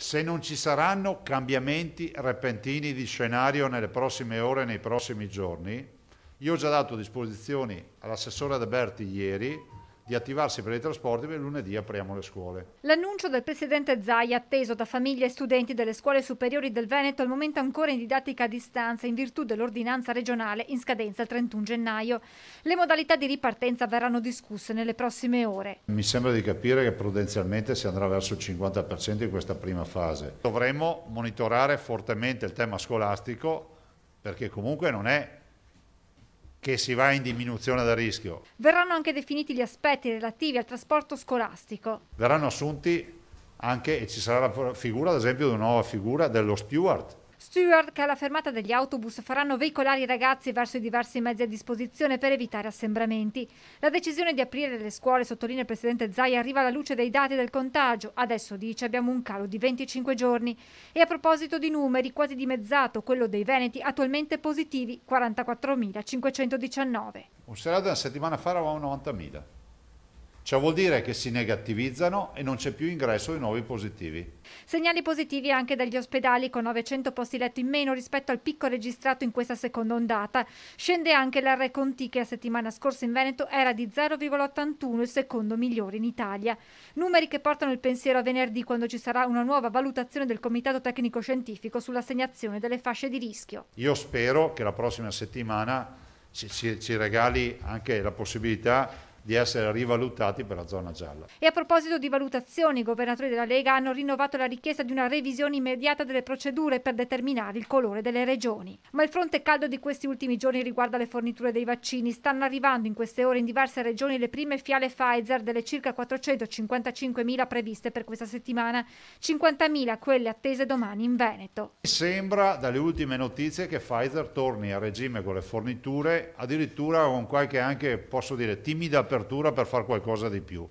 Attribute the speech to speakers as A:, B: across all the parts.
A: Se non ci saranno cambiamenti repentini di scenario nelle prossime ore, nei prossimi giorni, io ho già dato disposizioni all'assessore De Berti ieri di attivarsi per i trasporti per lunedì apriamo le scuole.
B: L'annuncio del presidente Zai, atteso da famiglie e studenti delle scuole superiori del Veneto, al momento ancora in didattica a distanza in virtù dell'ordinanza regionale in scadenza il 31 gennaio. Le modalità di ripartenza verranno discusse nelle prossime ore.
A: Mi sembra di capire che prudenzialmente si andrà verso il 50% in questa prima fase. Dovremmo monitorare fortemente il tema scolastico perché comunque non è che si va in diminuzione del rischio.
B: Verranno anche definiti gli aspetti relativi al trasporto scolastico.
A: Verranno assunti anche, e ci sarà la figura, ad esempio, di una nuova figura dello steward,
B: Steward che alla fermata degli autobus faranno veicolare i ragazzi verso i diversi mezzi a disposizione per evitare assembramenti. La decisione di aprire le scuole, sottolinea il presidente Zai, arriva alla luce dei dati del contagio. Adesso dice abbiamo un calo di 25 giorni. E a proposito di numeri, quasi dimezzato quello dei Veneti, attualmente positivi 44.519.
A: Un serata una settimana fa eravamo 90.000. Ciò vuol dire che si negativizzano e non c'è più ingresso di nuovi positivi.
B: Segnali positivi anche dagli ospedali con 900 posti letto in meno rispetto al picco registrato in questa seconda ondata. Scende anche l'R Conti che la settimana scorsa in Veneto era di 0,81, il secondo migliore in Italia. Numeri che portano il pensiero a venerdì quando ci sarà una nuova valutazione del Comitato Tecnico Scientifico sull'assegnazione delle fasce di rischio.
A: Io spero che la prossima settimana ci, ci, ci regali anche la possibilità di essere rivalutati per la zona gialla.
B: E a proposito di valutazioni, i governatori della Lega hanno rinnovato la richiesta di una revisione immediata delle procedure per determinare il colore delle regioni. Ma il fronte caldo di questi ultimi giorni riguarda le forniture dei vaccini. Stanno arrivando in queste ore in diverse regioni le prime fiale Pfizer delle circa 455.000 previste per questa settimana, 50.000 quelle attese domani in Veneto.
A: Sembra dalle ultime notizie che Pfizer torni a regime con le forniture, addirittura con qualche anche, posso dire, timida apertura per fare qualcosa di più.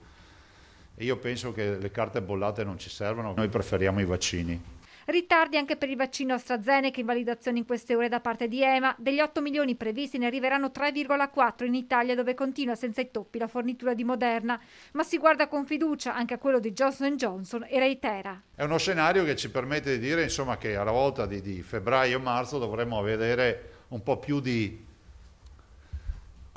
A: E io penso che le carte bollate non ci servono, noi preferiamo i vaccini.
B: Ritardi anche per il vaccino AstraZeneca in validazione in queste ore da parte di EMA. Degli 8 milioni previsti ne arriveranno 3,4 in Italia dove continua senza i toppi la fornitura di Moderna, ma si guarda con fiducia anche a quello di Johnson Johnson e Reitera.
A: È uno scenario che ci permette di dire insomma, che alla volta di, di febbraio-marzo dovremmo vedere un po' più di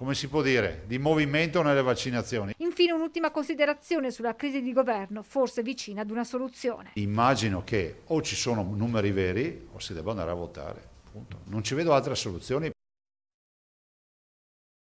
A: come si può dire, di movimento nelle vaccinazioni.
B: Infine un'ultima considerazione sulla crisi di governo, forse vicina ad una soluzione.
A: Immagino che o ci sono numeri veri o si debba andare a votare. Punto. Non ci vedo altre soluzioni.